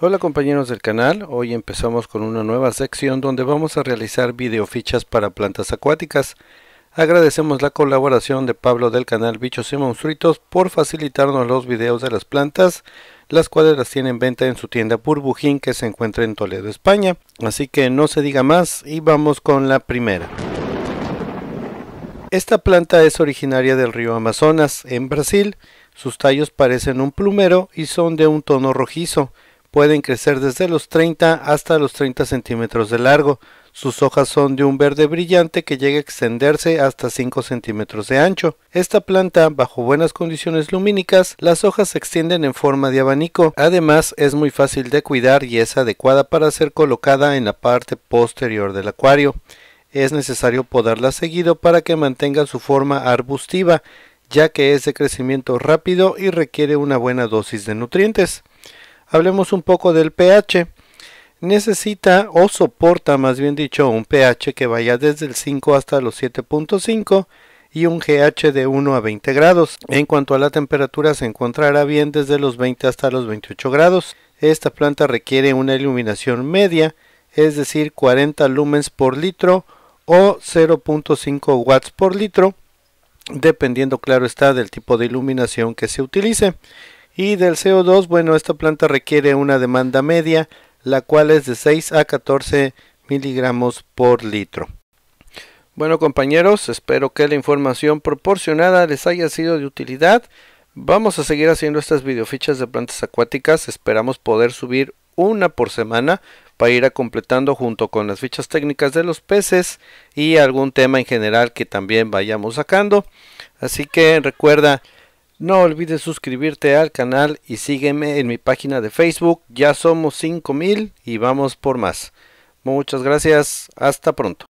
Hola compañeros del canal, hoy empezamos con una nueva sección donde vamos a realizar video fichas para plantas acuáticas. Agradecemos la colaboración de Pablo del canal Bichos y Monstruitos por facilitarnos los videos de las plantas, las cuales las tienen venta en su tienda Burbujín que se encuentra en Toledo, España. Así que no se diga más y vamos con la primera. Esta planta es originaria del río Amazonas, en Brasil. Sus tallos parecen un plumero y son de un tono rojizo pueden crecer desde los 30 hasta los 30 centímetros de largo. Sus hojas son de un verde brillante que llega a extenderse hasta 5 centímetros de ancho. Esta planta, bajo buenas condiciones lumínicas, las hojas se extienden en forma de abanico. Además, es muy fácil de cuidar y es adecuada para ser colocada en la parte posterior del acuario. Es necesario podarla seguido para que mantenga su forma arbustiva, ya que es de crecimiento rápido y requiere una buena dosis de nutrientes. Hablemos un poco del pH. Necesita o soporta, más bien dicho, un pH que vaya desde el 5 hasta los 7.5 y un GH de 1 a 20 grados. En cuanto a la temperatura se encontrará bien desde los 20 hasta los 28 grados. Esta planta requiere una iluminación media, es decir 40 lumens por litro o 0.5 watts por litro, dependiendo claro está del tipo de iluminación que se utilice. Y del CO2, bueno, esta planta requiere una demanda media, la cual es de 6 a 14 miligramos por litro. Bueno compañeros, espero que la información proporcionada les haya sido de utilidad. Vamos a seguir haciendo estas videofichas de plantas acuáticas. Esperamos poder subir una por semana para ir a completando junto con las fichas técnicas de los peces y algún tema en general que también vayamos sacando. Así que recuerda no olvides suscribirte al canal y sígueme en mi página de Facebook. Ya somos 5000 y vamos por más. Muchas gracias. Hasta pronto.